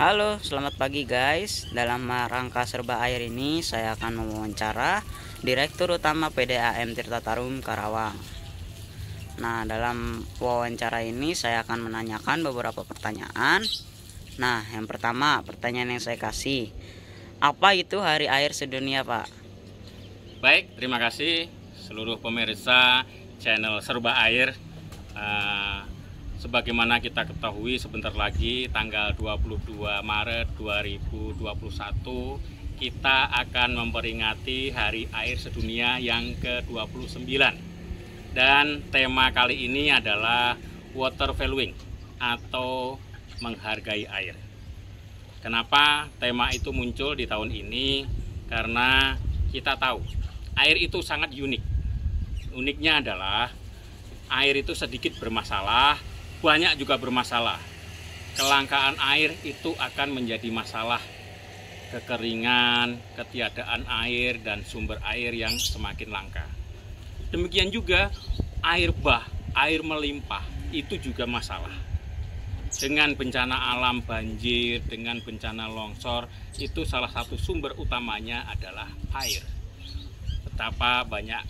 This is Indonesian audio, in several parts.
Halo, selamat pagi guys. Dalam rangka serba air ini, saya akan mewawancara Direktur Utama PDAM Tirta Tarum Karawang. Nah, dalam wawancara ini saya akan menanyakan beberapa pertanyaan. Nah, yang pertama, pertanyaan yang saya kasih. Apa itu Hari Air Sedunia, Pak? Baik, terima kasih seluruh pemirsa channel Serba Air. Uh, sebagaimana kita ketahui sebentar lagi tanggal 22 Maret 2021 kita akan memperingati Hari Air Sedunia yang ke-29. Dan tema kali ini adalah water valuing atau menghargai air. Kenapa tema itu muncul di tahun ini? Karena kita tahu air itu sangat unik. Uniknya adalah air itu sedikit bermasalah banyak juga bermasalah. Kelangkaan air itu akan menjadi masalah kekeringan, ketiadaan air dan sumber air yang semakin langka. Demikian juga air bah, air melimpah itu juga masalah. Dengan bencana alam banjir, dengan bencana longsor, itu salah satu sumber utamanya adalah air. Betapa banyak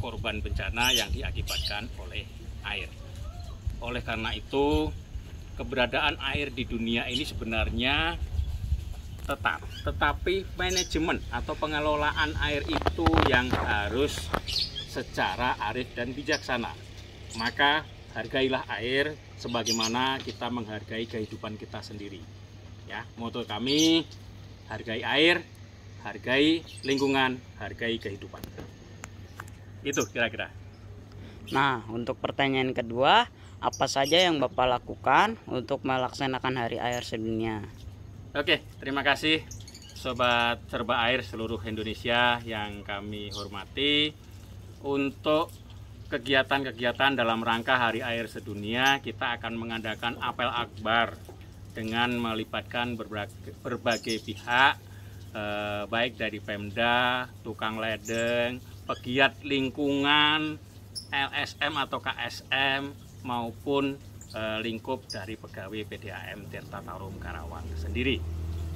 korban bencana yang diakibatkan oleh air. Oleh karena itu, keberadaan air di dunia ini sebenarnya tetap, tetapi manajemen atau pengelolaan air itu yang harus secara arif dan bijaksana. Maka hargailah air sebagaimana kita menghargai kehidupan kita sendiri. Ya, moto kami hargai air, hargai lingkungan, hargai kehidupan. Itu kira-kira. Nah, untuk pertanyaan kedua, apa saja yang Bapak lakukan untuk melaksanakan Hari Air Sedunia. Oke, terima kasih Sobat Serba Air seluruh Indonesia yang kami hormati. Untuk kegiatan-kegiatan dalam rangka Hari Air Sedunia, kita akan mengadakan apel akbar dengan melibatkan berbagai, berbagai pihak, eh, baik dari Pemda, tukang ledeng, pegiat lingkungan, LSM atau KSM, maupun eh, lingkup dari pegawai PDAM Tirta Tarum Karawang sendiri.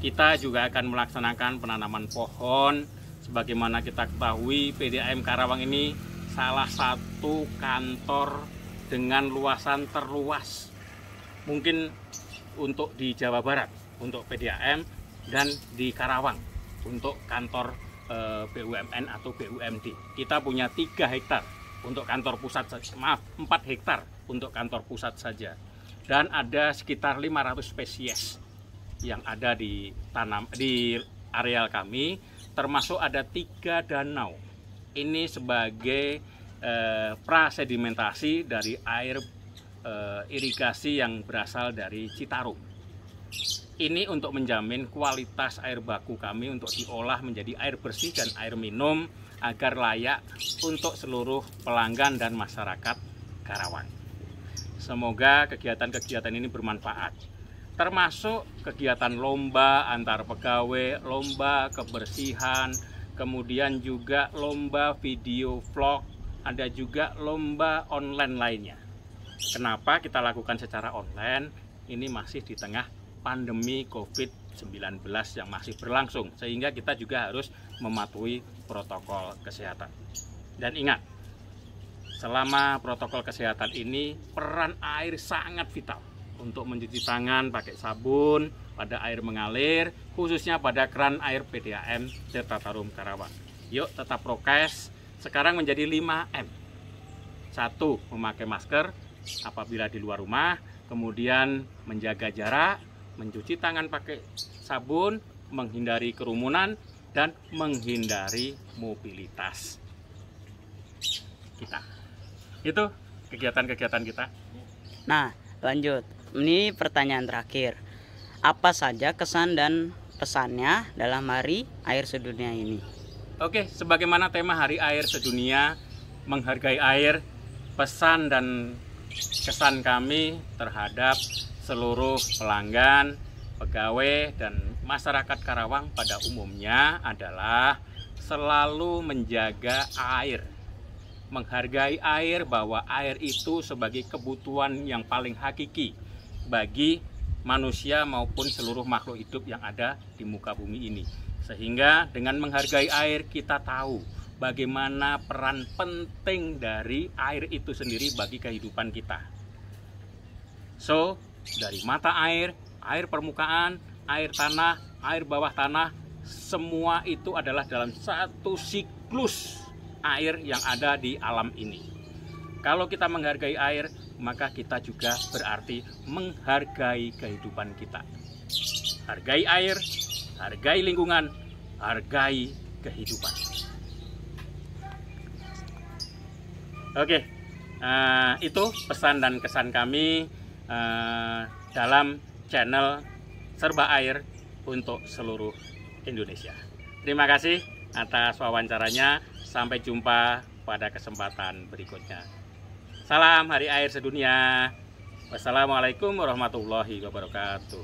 Kita juga akan melaksanakan penanaman pohon. Sebagaimana kita ketahui, PDAM Karawang ini salah satu kantor dengan luasan terluas mungkin untuk di Jawa Barat untuk PDAM dan di Karawang untuk kantor eh, BUMN atau BUMD. Kita punya tiga hektar untuk kantor pusat saja, maaf 4 hektar untuk kantor pusat saja dan ada sekitar 500 spesies yang ada di tanam di areal kami termasuk ada tiga danau ini sebagai eh, prasedimentasi dari air eh, irigasi yang berasal dari Citarum ini untuk menjamin kualitas air baku kami untuk diolah menjadi air bersih dan air minum agar layak untuk seluruh pelanggan dan masyarakat Karawang. Semoga kegiatan-kegiatan ini bermanfaat, termasuk kegiatan lomba antar pegawai, lomba kebersihan, kemudian juga lomba video vlog, ada juga lomba online lainnya. Kenapa kita lakukan secara online? Ini masih di tengah pandemi COVID-19 yang masih berlangsung sehingga kita juga harus mematuhi protokol kesehatan. Dan ingat, selama protokol kesehatan ini peran air sangat vital untuk mencuci tangan pakai sabun pada air mengalir khususnya pada keran air PDAM serta Tarum Karawang. Yuk tetap prokes sekarang menjadi 5M. Satu, memakai masker apabila di luar rumah, kemudian menjaga jarak, mencuci tangan pakai sabun, menghindari kerumunan, dan menghindari mobilitas kita. Itu kegiatan-kegiatan kita. Nah, lanjut. Ini pertanyaan terakhir. Apa saja kesan dan pesannya dalam Hari Air Sedunia ini? Oke, sebagaimana tema Hari Air Sedunia menghargai air, pesan dan kesan kami terhadap seluruh pelanggan, pegawai, dan masyarakat Karawang pada umumnya adalah selalu menjaga air. Menghargai air bahwa air itu sebagai kebutuhan yang paling hakiki bagi manusia maupun seluruh makhluk hidup yang ada di muka bumi ini. Sehingga dengan menghargai air kita tahu bagaimana peran penting dari air itu sendiri bagi kehidupan kita. So, dari mata air, air permukaan, air tanah, air bawah tanah, semua itu adalah dalam satu siklus air yang ada di alam ini. Kalau kita menghargai air, maka kita juga berarti menghargai kehidupan kita. Hargai air, hargai lingkungan, hargai kehidupan. Oke, uh, itu pesan dan kesan kami. Eh, dalam channel Serba Air untuk seluruh Indonesia. Terima kasih atas wawancaranya. Sampai jumpa pada kesempatan berikutnya. Salam Hari Air Sedunia. Wassalamualaikum warahmatullahi wabarakatuh.